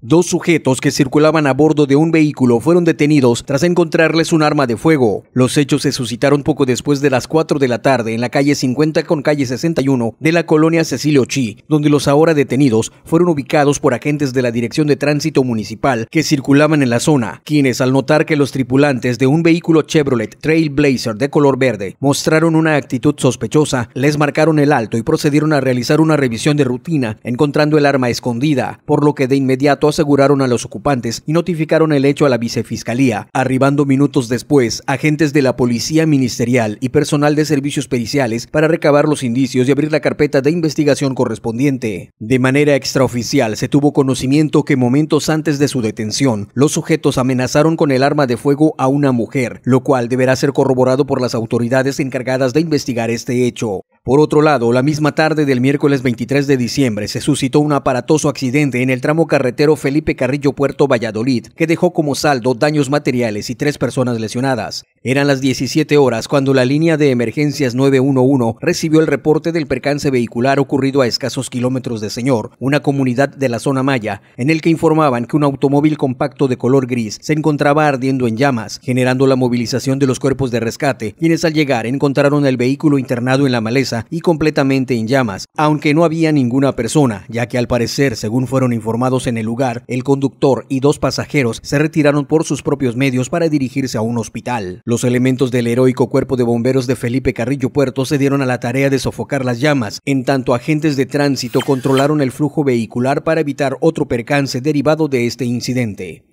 Dos sujetos que circulaban a bordo de un vehículo fueron detenidos tras encontrarles un arma de fuego. Los hechos se suscitaron poco después de las 4 de la tarde en la calle 50 con calle 61 de la colonia Cecilio Chi, donde los ahora detenidos fueron ubicados por agentes de la Dirección de Tránsito Municipal que circulaban en la zona, quienes al notar que los tripulantes de un vehículo Chevrolet Trailblazer de color verde mostraron una actitud sospechosa, les marcaron el alto y procedieron a realizar una revisión de rutina, encontrando el arma escondida, por lo que de inmediato aseguraron a los ocupantes y notificaron el hecho a la vicefiscalía. Arribando minutos después, agentes de la policía ministerial y personal de servicios periciales para recabar los indicios y abrir la carpeta de investigación correspondiente. De manera extraoficial, se tuvo conocimiento que momentos antes de su detención, los sujetos amenazaron con el arma de fuego a una mujer, lo cual deberá ser corroborado por las autoridades encargadas de investigar este hecho. Por otro lado, la misma tarde del miércoles 23 de diciembre se suscitó un aparatoso accidente en el tramo carretero Felipe Carrillo Puerto Valladolid, que dejó como saldo daños materiales y tres personas lesionadas. Eran las 17 horas cuando la línea de emergencias 911 recibió el reporte del percance vehicular ocurrido a escasos kilómetros de Señor, una comunidad de la zona maya, en el que informaban que un automóvil compacto de color gris se encontraba ardiendo en llamas, generando la movilización de los cuerpos de rescate, quienes al llegar encontraron el vehículo internado en la maleza y completamente en llamas, aunque no había ninguna persona, ya que al parecer, según fueron informados en el lugar, el conductor y dos pasajeros se retiraron por sus propios medios para dirigirse a un hospital. Los elementos del heroico cuerpo de bomberos de Felipe Carrillo Puerto se dieron a la tarea de sofocar las llamas, en tanto agentes de tránsito controlaron el flujo vehicular para evitar otro percance derivado de este incidente.